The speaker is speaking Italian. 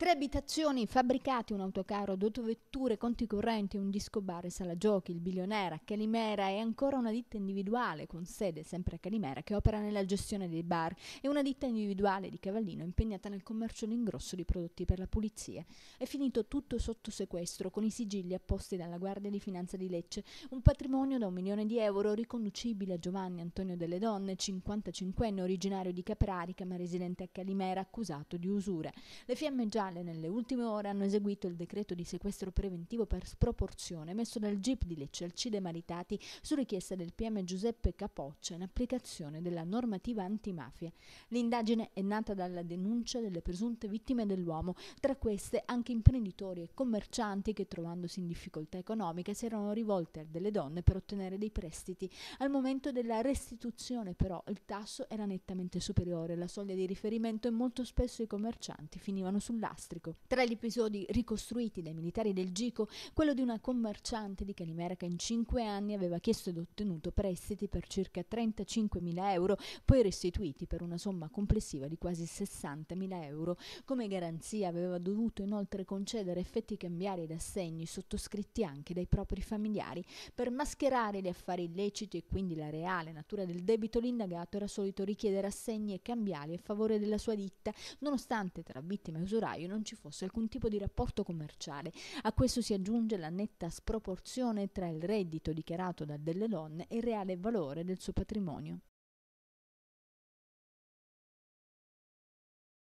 Tre abitazioni, fabbricati, un autocarro, due vetture, conti correnti, un disco bar sala giochi, il bilionera a Calimera e ancora una ditta individuale con sede sempre a Calimera che opera nella gestione dei bar e una ditta individuale di Cavallino impegnata nel commercio e di prodotti per la pulizia. È finito tutto sotto sequestro con i sigilli apposti dalla Guardia di Finanza di Lecce, un patrimonio da un milione di euro riconducibile a Giovanni Antonio delle Donne, 55enne originario di Caprarica ma residente a Calimera accusato di usura. Le fiamme gialle Capitale nelle ultime ore hanno eseguito il decreto di sequestro preventivo per sproporzione messo dal GIP di Lecce al Cide Maritati su richiesta del PM Giuseppe Capoccia in applicazione della normativa antimafia. L'indagine è nata dalla denuncia delle presunte vittime dell'uomo, tra queste anche imprenditori e commercianti che trovandosi in difficoltà economiche si erano rivolte a delle donne per ottenere dei prestiti. Al momento della restituzione però il tasso era nettamente superiore, alla soglia di riferimento e molto spesso i commercianti finivano sull'asta scolastrico. Tra gli episodi ricostruiti dai militari del Gico, quello di una commerciante di Calimera che in cinque anni aveva chiesto ed ottenuto prestiti per circa 35.000 euro, poi restituiti per una somma complessiva di quasi 60.000 euro. Come garanzia aveva dovuto inoltre concedere effetti cambiari ed assegni sottoscritti anche dai propri familiari. Per mascherare gli affari illeciti e quindi la reale natura del debito, l'indagato era solito richiedere assegni e cambiali a favore della sua ditta, nonostante tra vittima e usuraio non ci fosse alcun tipo di rapporto commerciale. A questo si aggiunge la netta sproporzione tra il reddito dichiarato da delle donne e il reale valore del suo patrimonio.